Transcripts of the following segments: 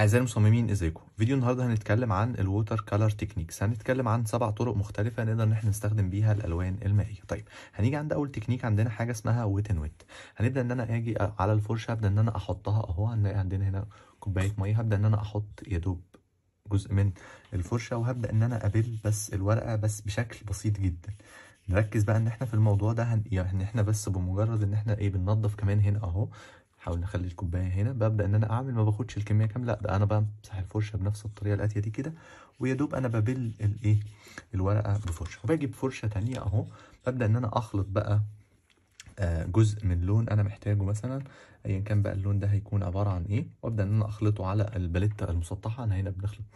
أعزائي المصممين ازيكم فيديو النهارده هنتكلم عن الووتر كلر تكنيكس هنتكلم عن سبع طرق مختلفه نقدر ان احنا نستخدم بيها الالوان المائيه طيب هنيجي عند اول تكنيك عندنا حاجه اسمها ويت ان ويت هنبدا ان انا اجي على الفرشه ابدا ان انا احطها اهو هنلاقي عندنا هنا كوبايه ميه هبدا ان انا احط يا دوب جزء من الفرشه وهبدا ان انا ابل بس الورقه بس بشكل بسيط جدا نركز بقى ان احنا في الموضوع ده هن... يعني احنا بس بمجرد ان احنا ايه بننضف كمان هنا اهو حاول نخلي الكوبايه هنا ببدا ان انا اعمل ما باخدش الكميه كامله لا ده انا بمسح الفرشه بنفس الطريقه الاتيه دي كده ويا دوب انا ببل الايه الورقه بفرشه وباجي فرشه ثانيه اهو ببدا ان انا اخلط بقى آه، جزء من لون انا محتاجه مثلا ايا كان بقى اللون ده هيكون عباره عن ايه وابدا ان انا اخلطه على الباليتة المسطحه انا هنا بنخلط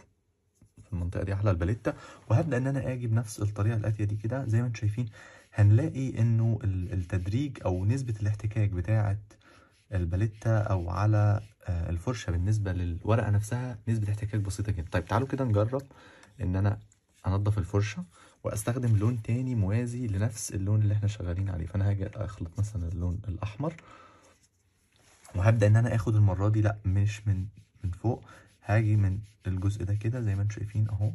في المنطقه دي على الباليتة وهبدا ان انا اجي بنفس الطريقه الاتيه دي كده زي ما انتم شايفين هنلاقي انه التدريج او نسبه الاحتكاك بتاعه الباليتا او على آه، الفرشه بالنسبه للورقه نفسها نسبه احتكاك بسيطه جدا طيب تعالوا كده نجرب ان انا انضف الفرشه واستخدم لون تاني موازي لنفس اللون اللي احنا شغالين عليه فانا هاجي اخلط مثلا اللون الاحمر وهبدا ان انا اخد المره دي لا مش من من فوق هاجي من الجزء ده كده زي ما انتم شايفين اهو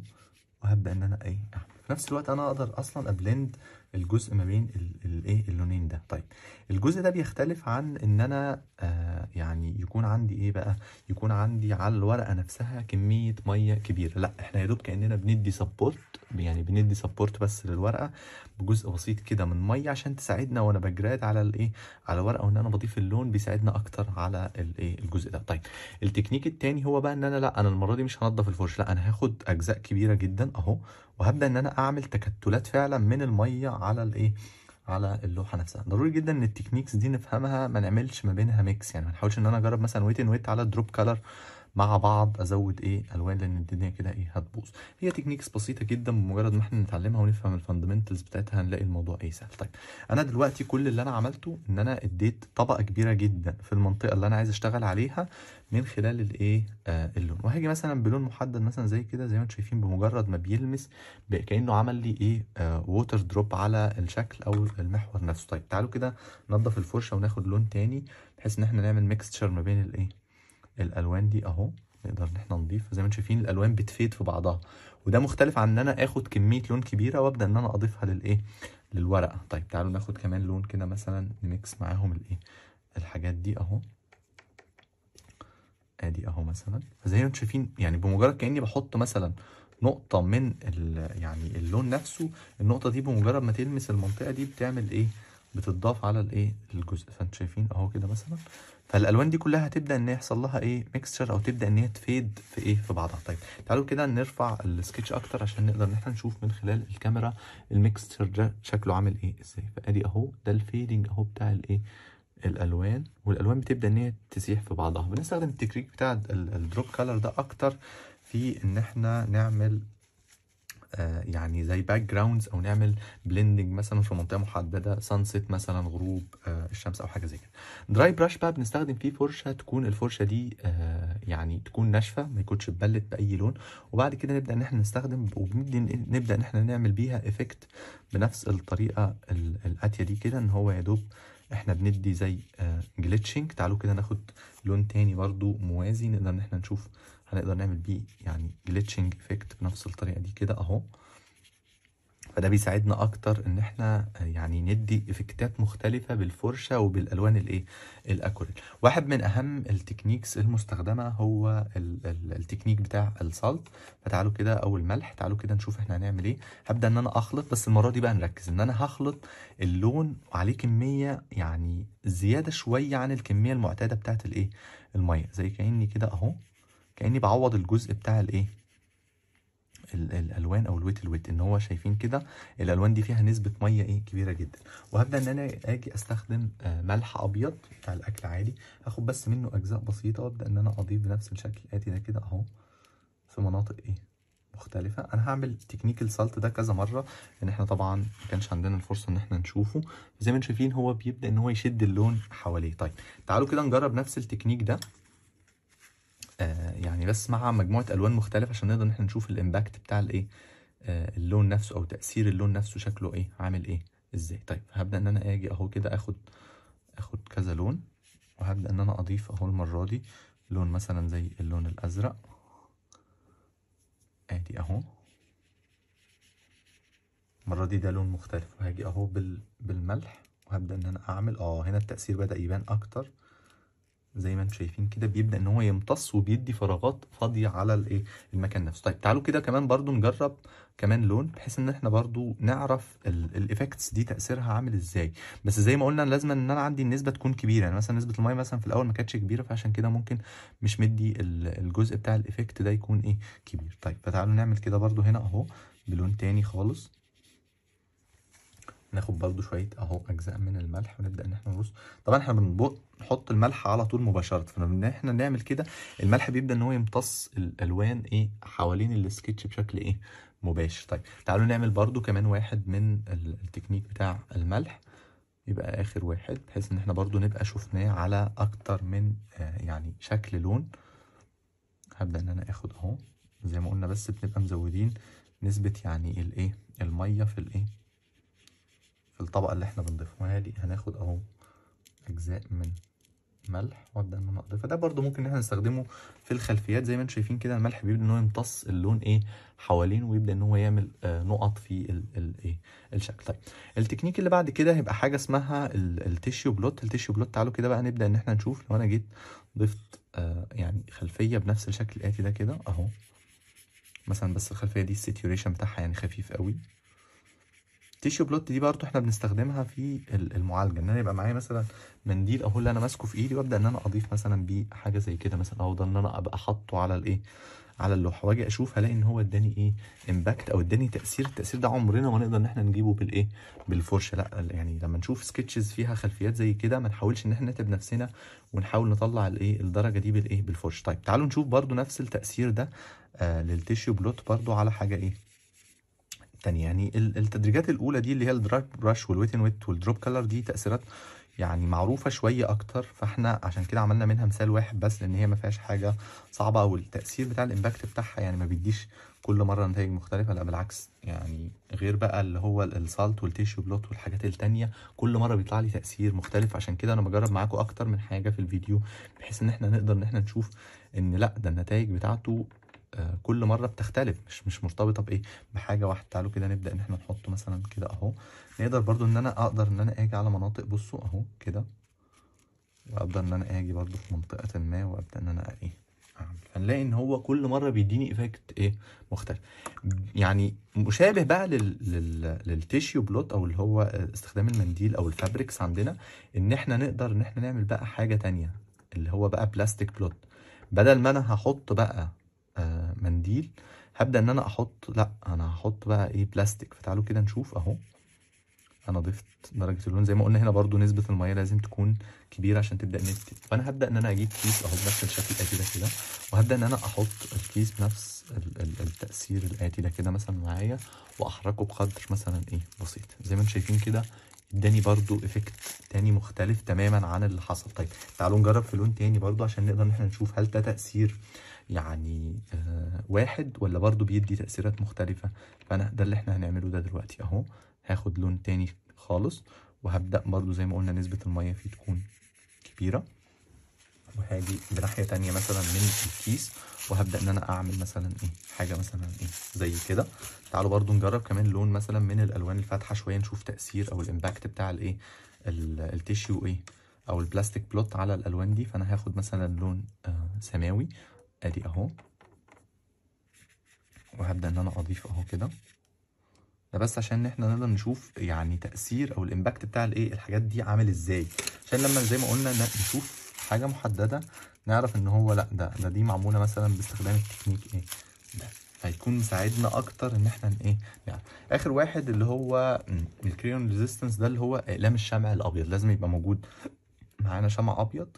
وهبدا ان انا ايه احمر في نفس الوقت انا اقدر اصلا ابلند الجزء ما بين الايه اللونين ده طيب الجزء ده بيختلف عن ان انا آه، يعني يكون عندي ايه بقى يكون عندي على الورقه نفسها كميه ميه كبيره لا احنا يا دوب كاننا بندي سبورت يعني بندي سبورت بس للورقه بجزء بسيط كده من ميه عشان تساعدنا وانا بجراد على الايه على الورقه وان انا بضيف اللون بيساعدنا اكتر على الايه الجزء ده طيب التكنيك التاني هو بقى ان انا لا انا المره دي مش هنضف الفرش لا انا هاخد اجزاء كبيره جدا اهو وهبدا ان انا اعمل تكتلات فعلا من الميه على الايه على اللوحه نفسها ضروري جدا ان التكنيكس دي نفهمها ما نعملش ما بينها ميكس يعني ما نحاولش ان انا اجرب مثلا ويت ان ويت على الدروب كلر مع بعض ازود ايه الوان لان الدنيا كده ايه هتبوظ هي تكنيكس بسيطه جدا بمجرد ما احنا نتعلمها ونفهم الفاندمنتالز بتاعتها هنلاقي الموضوع ايه سهل طيب انا دلوقتي كل اللي انا عملته ان انا اديت طبقه كبيره جدا في المنطقه اللي انا عايز اشتغل عليها من خلال الايه آه اللون وهاجي مثلا بلون محدد مثلا زي كده زي ما انتم شايفين بمجرد ما بيلمس كانه عمل لي ايه آه ووتر دروب على الشكل او المحور نفسه طيب تعالوا كده ننضف الفرشه وناخد لون تاني بحيث ان احنا نعمل ميكستشر ما بين الايه الالوان دي اهو نقدر ان احنا نضيف زي ما انتم شايفين الالوان بتفيد في بعضها وده مختلف عن ان انا اخد كميه لون كبيره وابدا ان انا اضيفها للايه للورقه طيب تعالوا ناخد كمان لون كده مثلا نميكس معاهم الايه الحاجات دي اهو ادي اهو مثلا فزي ما انتم شايفين يعني بمجرد كاني بحط مثلا نقطه من يعني اللون نفسه النقطه دي بمجرد ما تلمس المنطقه دي بتعمل ايه بتضاف على الايه الجزء فانتوا شايفين اهو كده مثلا فالالوان دي كلها هتبدا ان يحصل لها ايه ميكستشر او تبدا ان هي تفيد في ايه في بعضها طيب تعالوا كده نرفع السكتش اكتر عشان نقدر ان احنا نشوف من خلال الكاميرا الميكستشر ده شكله عامل ايه ازاي فادي اهو ده الفيدنج اهو بتاع الايه الالوان والالوان بتبدا ان هي تسيح في بعضها بنستخدم التكنيك بتاع الدروب كلر ده اكتر في ان احنا نعمل آه، يعني زي باك جراوندز او نعمل بلندنج مثلا في منطقه محدده سانسيت مثلا غروب آه، الشمس او حاجه زي كده دراي براش بقى بنستخدم فيه فرشه تكون الفرشه دي آه، يعني تكون ناشفه ما يكونش تبلت باي لون وبعد كده نبدا ان احنا نستخدم ونبدا إيه، ان احنا نعمل بيها افكت بنفس الطريقه الاتيه دي كده ان هو يا دوب احنا بندي زي جليتشنج آه، تعالوا كده ناخد لون تاني برضو موازي نقدر ان احنا نشوف هنقدر نعمل بيه يعني جليتشنج افكت بنفس الطريقه دي كده اهو فده بيساعدنا اكتر ان احنا آه، يعني ندي افكتات مختلفه بالفرشه وبالالوان الايه الاكوريل واحد من اهم التكنيكس المستخدمه هو التكنيك بتاع الصلت فتعالوا كده او الملح تعالوا كده نشوف احنا هنعمل ايه هبدا ان انا اخلط بس المره دي بقى نركز ان انا هخلط اللون عليه كميه يعني زياده شويه عن الكميه المعتاده بتاعت الايه الميه زي كاني كده اهو كاني بعوض الجزء بتاع الايه الالوان او الويت الويت ان هو شايفين كده الالوان دي فيها نسبه ميه ايه كبيره جدا وهبدا ان انا اجي استخدم آه، ملح ابيض بتاع الاكل عادي هاخد بس منه اجزاء بسيطه وابدا ان انا اضيف بنفس الشكل الاتي ده كده اهو في مناطق ايه مختلفة انا هعمل تكنيك السلط ده كذا مرة لان احنا طبعا ما كانش عندنا الفرصة ان احنا نشوفه زي ما انتم شايفين هو بيبدأ ان هو يشد اللون حواليه طيب تعالوا كده نجرب نفس التكنيك ده يعني بس مع مجموعه الوان مختلفه عشان نقدر ان احنا نشوف الامباكت بتاع الايه آه، اللون نفسه او تاثير اللون نفسه شكله ايه عامل ايه ازاي طيب هبدا ان انا اجي اهو كده اخد اخد كذا لون وهبدا ان انا اضيف اهو المره دي لون مثلا زي اللون الازرق ادي اهو المره دي ده لون مختلف وهاجي اهو بالملح وهبدا ان انا اعمل اه هنا التاثير بدا يبان اكتر زي ما انتم شايفين كده بيبدا ان هو يمتص وبيدي فراغات فاضيه على الايه المكان نفسه طيب تعالوا كده كمان برضو نجرب كمان لون بحيث ان احنا برضو نعرف الايفكتس دي تاثيرها عامل ازاي بس زي ما قلنا لازم ان انا عندي النسبه تكون كبيره يعني مثلا نسبه الميه مثلا في الاول ما كانتش كبيره فعشان كده ممكن مش مدي الجزء بتاع الايفكت ده يكون ايه كبير طيب فتعالوا نعمل كده برضو هنا اهو بلون تاني خالص ناخد برضو شويه اهو اجزاء من الملح ونبدا ان احنا نرص طبعا احنا بنحط الملح على طول مباشره فلما احنا نعمل كده الملح بيبدا ان هو يمتص الالوان ايه حوالين السكتش بشكل ايه مباشر طيب تعالوا نعمل برضو كمان واحد من التكنيك بتاع الملح يبقى اخر واحد بحيث ان احنا برضو نبقى شفناه على اكتر من آه، يعني شكل لون هبدا ان انا اخد اهو زي ما قلنا بس بنبقى مزودين نسبه يعني الايه الميه في الايه الطبقة اللي احنا بنضيفها دي هناخد اهو اجزاء من ملح وابدا ان انا اضيفها ده برده ممكن ان احنا نستخدمه في الخلفيات زي ما انتم شايفين كده الملح بيبدا ان هو يمتص اللون ايه حوالين ويبدا ان هو يعمل آه نقط في الايه الشكل طيب التكنيك اللي بعد كده هيبقى حاجه اسمها التيشيو بلوت التيشيو بلوت تعالوا كده بقى نبدا ان احنا نشوف لو انا جيت ضفت آه يعني خلفيه بنفس الشكل الاتي ده كده اهو مثلا بس الخلفيه دي الساتيوريشن بتاعها يعني خفيف قوي التيشو بلوت دي برضو احنا بنستخدمها في المعالجه ان انا يبقى معايا مثلا منديل اهو اللي انا ماسكه في ايدي وابدا ان انا اضيف مثلا بيه حاجه زي كده مثلا اهو ده ان انا ابقى حاطه على الايه على اللوحه واجي اشوف هلاقي ان هو اداني ايه امباكت او اداني تاثير التاثير ده عمرنا ما نقدر ان احنا نجيبه بالايه بالفرشه لا يعني لما نشوف سكتشز فيها خلفيات زي كده ما نحاولش ان احنا نتعب نفسنا ونحاول نطلع الايه الدرجه دي بالايه بالفرشه طيب تعالوا نشوف برضه نفس التاثير ده آه للتيشيو بلوت برضه على حاجه ايه تانية يعني التدريجات الاولى دي اللي هي الدراج براش والويتن ويت والدروب كلر دي تاثيرات يعني معروفه شويه اكتر فاحنا عشان كده عملنا منها مثال واحد بس لان هي ما فيهاش حاجه صعبه او التاثير بتاع الامباكت بتاعها يعني ما بيديش كل مره نتائج مختلفه لا بالعكس يعني غير بقى اللي هو السالت والتيشيو بلوت والحاجات التانية كل مره بيطلع لي تاثير مختلف عشان كده انا بجرب معاكم اكتر من حاجه في الفيديو بحيث ان احنا نقدر ان احنا نشوف ان لا ده النتائج بتاعته آه، كل مره بتختلف مش مش مرتبطه بايه بحاجه واحده تعالوا كده نبدا ان احنا نحطه مثلا كده اهو نقدر برضو ان انا اقدر ان انا اجي على مناطق بصوا اهو كده واقدر ان انا اجي برضو في منطقه ما وابدا ان انا ايه اعمل هنلاقي ان هو كل مره بيديني ايفكت ايه مختلف يعني مشابه بقى لل... لل... للتيشيو بلوت او اللي هو استخدام المنديل او الفابريكس عندنا ان احنا نقدر ان احنا نعمل بقى حاجه تانية اللي هو بقى بلاستيك بلوت بدل ما انا هحط بقى الديل هبدا ان انا احط لا انا هحط بقى ايه بلاستيك فتعالوا كده نشوف اهو انا ضفت درجه اللون زي ما قلنا هنا برضو نسبه الميه لازم تكون كبيره عشان تبدا نكتب فانا هبدا ان انا اجيب كيس اهو بنفس الشكل الاتي ده كده وهبدا ان انا احط الكيس بنفس التاثير الاتي ده كده مثلا معايا واحركه بقدر مثلا ايه بسيط زي ما انتم شايفين كده اداني برضو افكت تاني مختلف تماما عن اللي حصل طيب تعالوا نجرب في لون تاني برضو عشان نقدر ان احنا نشوف هل ده تاثير يعني آه، واحد ولا برضو بيدي تأثيرات مختلفة فأنا ده اللي احنا هنعمله ده دلوقتي اهو هاخد لون تاني خالص وهبدأ برضو زي ما قلنا نسبة المية فيه تكون كبيرة وهاجي بناحية تانية مثلا من الكيس وهبدأ ان انا اعمل مثلا ايه حاجة مثلا ايه زي كده تعالوا برضو نجرب كمان لون مثلا من الالوان الفاتحة شوية نشوف تأثير او الامباكت بتاع الايه التيشيو ايه او البلاستيك بلوت على الالوان دي فانا هاخد مثلا لون آه سماوي ادي اهو وهبدا ان انا اضيف اهو كده ده بس عشان ان احنا نقدر نشوف يعني تاثير او الامباكت بتاع الايه الحاجات دي عامل ازاي عشان لما زي ما قلنا نشوف حاجه محدده نعرف ان هو لا ده ده دي معموله مثلا باستخدام التكنيك ايه ده هيكون مساعدنا اكتر ان احنا ايه يعني اخر واحد اللي هو الكريون ريزيستنس ده اللي هو اقلام الشمع الابيض لازم يبقى موجود معانا شمع ابيض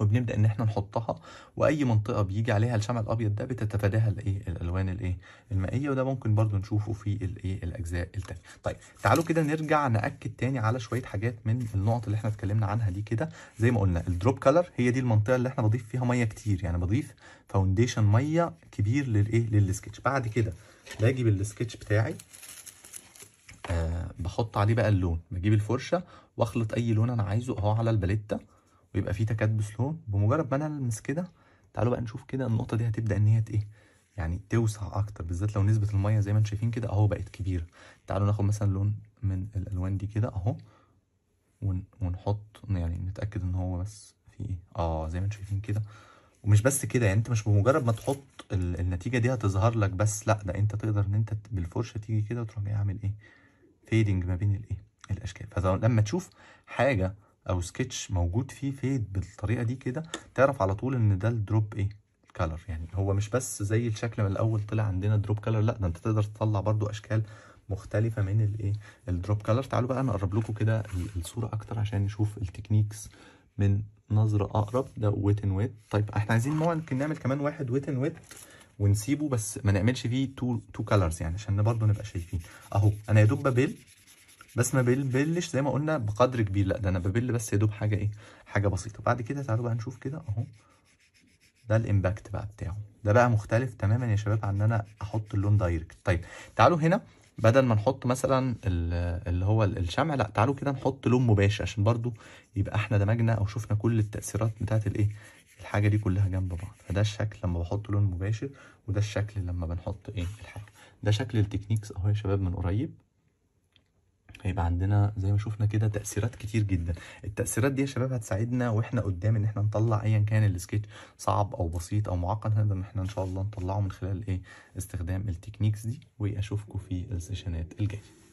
وبنبدا ان احنا نحطها واي منطقه بيجي عليها الشمع الابيض ده بتتفاداها الايه الالوان الايه المائيه وده ممكن برضو نشوفه في الايه الاجزاء الثانيه طيب تعالوا كده نرجع ناكد تاني على شويه حاجات من النقط اللي احنا اتكلمنا عنها دي كده زي ما قلنا الدروب كلر هي دي المنطقه اللي احنا بضيف فيها ميه كتير يعني بضيف فاونديشن ميه كبير للايه للسكتش بعد كده باجي بالسكتش بتاعي أه بحط عليه بقى اللون بجيب الفرشه واخلط اي لون انا عايزه اهو على الباليته ويبقى فيه تكدس لون بمجرد ما انا المس كده تعالوا بقى نشوف كده النقطه دي هتبدا ان هي ايه يعني توسع اكتر بالذات لو نسبه الميه زي ما انتم شايفين كده اهو بقت كبيره تعالوا ناخد مثلا لون من الالوان دي كده اهو ونحط يعني نتاكد ان هو بس في ايه اه زي ما انتم شايفين كده ومش بس كده يعني انت مش بمجرد ما تحط النتيجه دي هتظهر لك بس لا ده انت تقدر ان انت بالفرشه تيجي كده وتروح جاي عامل ايه فيدنج ما بين الايه الاشكال فلما تشوف حاجه او سكتش موجود فيه فيد بالطريقه دي كده تعرف على طول ان ده الدروب ايه كلر يعني هو مش بس زي الشكل من الاول طلع عندنا دروب كلر لا ده انت تقدر تطلع برضو اشكال مختلفه من الايه الدروب كلر تعالوا بقى نقرب لكم كده الصوره اكتر عشان نشوف التكنيكس من نظره اقرب ده ويت ان ويت طيب احنا عايزين ممكن نعمل كمان واحد ويت ان ويت ونسيبه بس ما نعملش فيه تو تو كلرز يعني عشان برضه نبقى شايفين اهو انا يا دوب ببل بس ما ببلش زي ما قلنا بقدر كبير لا ده انا ببل بس يا دوب حاجه ايه حاجه بسيطه بعد كده تعالوا بقى نشوف كده اهو ده الامباكت بقى بتاعه ده بقى مختلف تماما يا شباب عن ان انا احط اللون دايركت طيب تعالوا هنا بدل ما نحط مثلا اللي هو الشمع لا تعالوا كده نحط لون مباشر عشان برضو يبقى احنا دمجنا او شفنا كل التاثيرات بتاعت الايه الحاجه دي كلها جنب بعض فده الشكل لما بحط لون مباشر وده الشكل لما بنحط ايه الحاجه ده شكل التكنيكس اهو يا شباب من قريب هيبقى عندنا زي ما شفنا كده تأثيرات كتير جدا التأثيرات دي يا شباب هتساعدنا واحنا قدام ان احنا نطلع ايا كان السكتش صعب او بسيط او معقد هنقدر ان احنا ان شاء الله نطلعه من خلال ايه استخدام التكنيكس دي واشوفكم في السيشنات الجايه